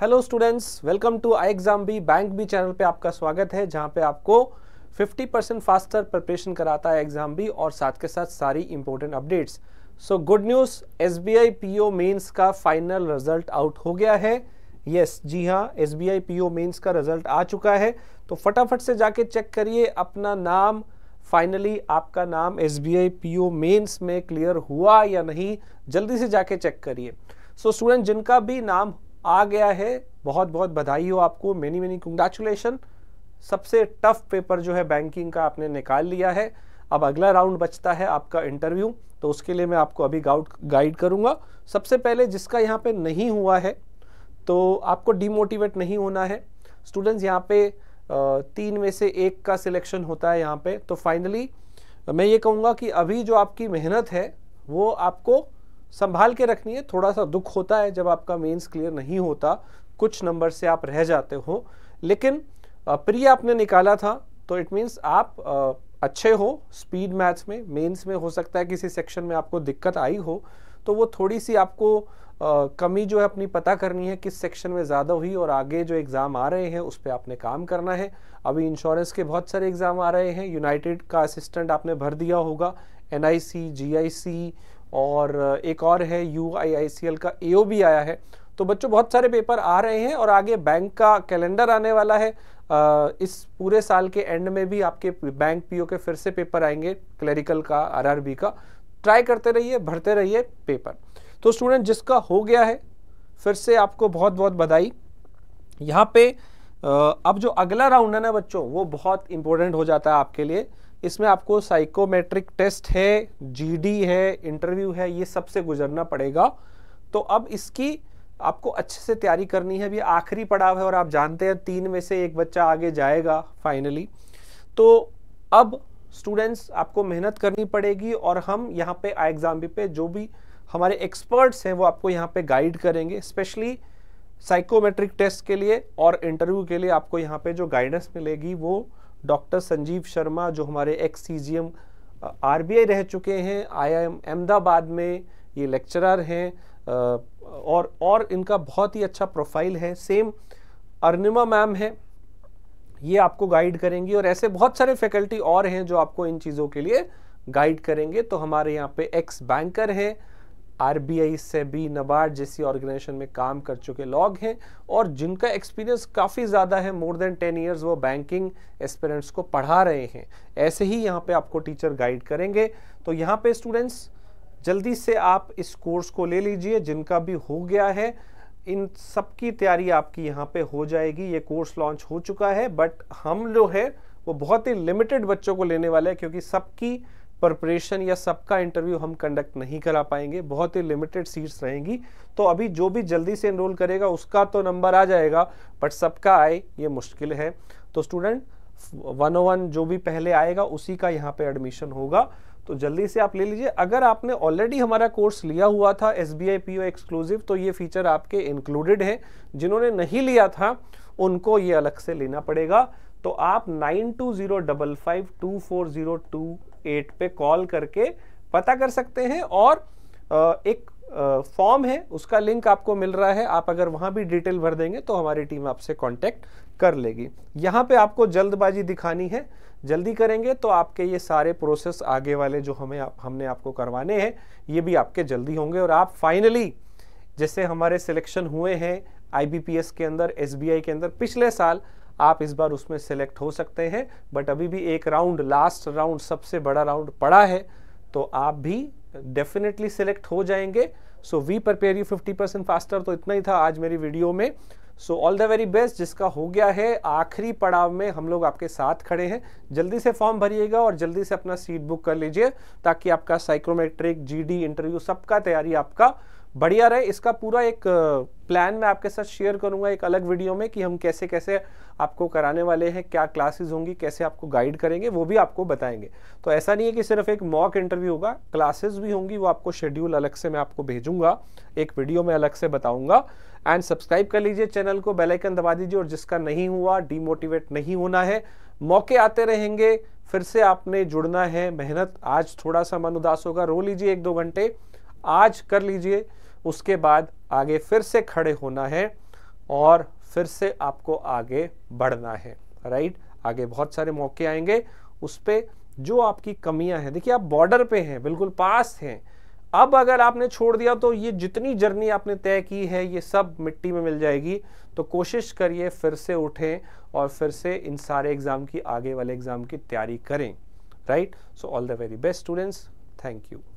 hello students welcome to I exam B bank B channel पे आपका स्वागत है जहां पे आपको 50 परसेंट फास्टर प्रिपरेशन कराता है एग्जाम बी और साथ के साथ सारी important updates so good news S B I P O mains का फाइनल रिजल्ट आउट हो गया है यस yes, जी हाँ S B I P O mains का रिजल्ट आ चुका है तो फटाफट से जाके चेक करिए अपना नाम फाइनली आपका नाम S B I P O mains में क्लियर हुआ या नहीं जल्दी से जाके चेक करिए सो so, स्टूडेंट जिनका भी नाम आ गया है बहुत बहुत बधाई हो आपको मेनी मेनी कंग्रेचुलेशन सबसे टफ पेपर जो है बैंकिंग का आपने निकाल लिया है अब अगला राउंड बचता है आपका इंटरव्यू तो उसके लिए मैं आपको अभी गाउड गाइड करूँगा सबसे पहले जिसका यहाँ पे नहीं हुआ है तो आपको डीमोटिवेट नहीं होना है स्टूडेंट्स यहाँ पे तीन में से एक का सिलेक्शन होता है यहाँ पे तो फाइनली मैं ये कहूँगा कि अभी जो आपकी मेहनत है वो आपको संभाल के रखनी है थोड़ा सा दुख होता है जब आपका मेंस क्लियर नहीं होता कुछ नंबर से आप रह जाते हो लेकिन प्री आपने निकाला था तो इट मीन्स आप अच्छे हो स्पीड मैथ्स में मेंस में हो सकता है किसी सेक्शन में आपको दिक्कत आई हो तो वो थोड़ी सी आपको कमी जो है अपनी पता करनी है किस सेक्शन में ज़्यादा हुई और आगे जो एग्ज़ाम आ रहे हैं उस पर आपने काम करना है अभी इंश्योरेंस के बहुत सारे एग्ज़ाम आ रहे हैं यूनाइटेड का असिस्टेंट आपने भर दिया होगा एन आई जी आई सी और एक और है यू का ए भी आया है तो बच्चों बहुत सारे पेपर आ रहे हैं और आगे बैंक का कैलेंडर आने वाला है इस पूरे साल के एंड में भी आपके बैंक पीओ के फिर से पेपर आएंगे क्लरिकल का आरआरबी का ट्राई करते रहिए भरते रहिए पेपर तो स्टूडेंट जिसका हो गया है फिर से आपको बहुत बहुत बधाई यहाँ पे अब जो अगला राउंड है ना बच्चों वो बहुत इंपॉर्टेंट हो जाता है आपके लिए इसमें आपको साइकोमेट्रिक टेस्ट है जीडी है इंटरव्यू है ये सबसे गुजरना पड़ेगा तो अब इसकी आपको अच्छे से तैयारी करनी है अभी आखिरी पड़ाव है और आप जानते हैं तीन में से एक बच्चा आगे जाएगा फाइनली तो अब स्टूडेंट्स आपको मेहनत करनी पड़ेगी और हम यहाँ पे आई एग्ज़ाम पे जो भी हमारे एक्सपर्ट्स हैं वो आपको यहाँ पे गाइड करेंगे स्पेशली साइकोमेट्रिक टेस्ट के लिए और इंटरव्यू के लिए आपको यहाँ पे जो गाइडेंस मिलेगी वो डॉक्टर संजीव शर्मा जो हमारे ex C G M RBI रह चुके हैं आईआईएम अहमदाबाद में ये लेक्चरर हैं और और इनका बहुत ही अच्छा प्रोफाइल है सेम अर्निमा मैम है ये आपको गाइड करेंगी और ऐसे बहुत सारे फैकल्टी और हैं जो आपको इन चीज़ों के लिए गाइड करेंगे तो हमारे यहाँ पे एक्स बैंकर हैं आरबीआई से भी नबार्ड जैसी ऑर्गेनाइजेशन में काम कर चुके लोग हैं और जिनका एक्सपीरियंस काफ़ी ज़्यादा है मोर देन टेन ईयर्स वो बैंकिंग एक्सपेरेंट्स को पढ़ा रहे हैं ऐसे ही यहाँ पे आपको टीचर गाइड करेंगे तो यहाँ पे स्टूडेंट्स जल्दी से आप इस कोर्स को ले लीजिए जिनका भी हो गया है इन सब की तैयारी आपकी यहाँ पर हो जाएगी ये कोर्स लॉन्च हो चुका है बट हम जो है वो बहुत ही लिमिटेड बच्चों को लेने वाले हैं क्योंकि सबकी प्रपरेशन या सबका इंटरव्यू हम कंडक्ट नहीं करा पाएंगे बहुत ही लिमिटेड सीट्स रहेंगी तो अभी जो भी जल्दी से इनरोल करेगा उसका तो नंबर आ जाएगा बट सबका आए ये मुश्किल है तो स्टूडेंट वन वन जो भी पहले आएगा उसी का यहाँ पे एडमिशन होगा तो जल्दी से आप ले लीजिए अगर आपने ऑलरेडी हमारा कोर्स लिया हुआ था S B I P O exclusive तो ये फीचर आपके इंक्लूडेड है जिन्होंने नहीं लिया था उनको ये अलग से लेना पड़ेगा तो आप nine two zero double five two four zero two eight पे कॉल करके पता कर सकते हैं और एक फॉर्म है उसका लिंक आपको मिल रहा है आप अगर वहां भी डिटेल भर देंगे तो हमारी टीम आपसे कांटेक्ट कर लेगी यहां पे आपको जल्दबाजी दिखानी है जल्दी करेंगे तो आपके ये सारे प्रोसेस आगे वाले जो हमें आप, हमने आपको करवाने हैं ये भी आपके जल्दी होंगे और आप फाइनली जैसे हमारे सिलेक्शन हुए हैं आई के अंदर एस के अंदर पिछले साल आप इस बार उसमें सेलेक्ट हो सकते हैं बट अभी भी एक राउंड लास्ट राउंड सबसे बड़ा राउंड पड़ा है तो आप भी डेफिनेटली सेलेक्ट हो जाएंगे so we prepare you fifty percent faster तो इतना ही था आज मेरी वीडियो में so all the very best जिसका हो गया है आखिरी पड़ाव में हम लोग आपके साथ खड़े हैं जल्दी से फॉर्म भरिएगा और जल्दी से अपना सीट बुक कर लीजिए ताकि आपका साइक्रोमेट्रिक जी इंटरव्यू सबका तैयारी आपका बढ़िया रहे इसका पूरा एक प्लान मैं आपके साथ शेयर करूंगा एक अलग वीडियो में कि हम कैसे कैसे आपको कराने वाले हैं क्या क्लासेस होंगी कैसे आपको गाइड करेंगे वो भी आपको बताएंगे तो ऐसा नहीं है कि सिर्फ एक मॉक इंटरव्यू होगा क्लासेस भी होंगी वो आपको शेड्यूल अलग से मैं आपको भेजूंगा एक वीडियो में अलग से बताऊंगा एंड सब्सक्राइब कर लीजिए चैनल को बेलाइकन दबा दीजिए और जिसका नहीं हुआ डीमोटिवेट नहीं होना है मौके आते रहेंगे फिर से आपने जुड़ना है मेहनत आज थोड़ा सा मन उदास होगा रो लीजिए एक दो घंटे आज कर लीजिए उसके बाद आगे फिर से खड़े होना है और फिर से आपको आगे बढ़ना है राइट आगे बहुत सारे मौके आएंगे उस पर जो आपकी कमियां हैं देखिए आप बॉर्डर पे हैं बिल्कुल पास हैं अब अगर आपने छोड़ दिया तो ये जितनी जर्नी आपने तय की है ये सब मिट्टी में मिल जाएगी तो कोशिश करिए फिर से उठें और फिर से इन सारे एग्ज़ाम की आगे वाले एग्ज़ाम की तैयारी करें right so all the very best students thank you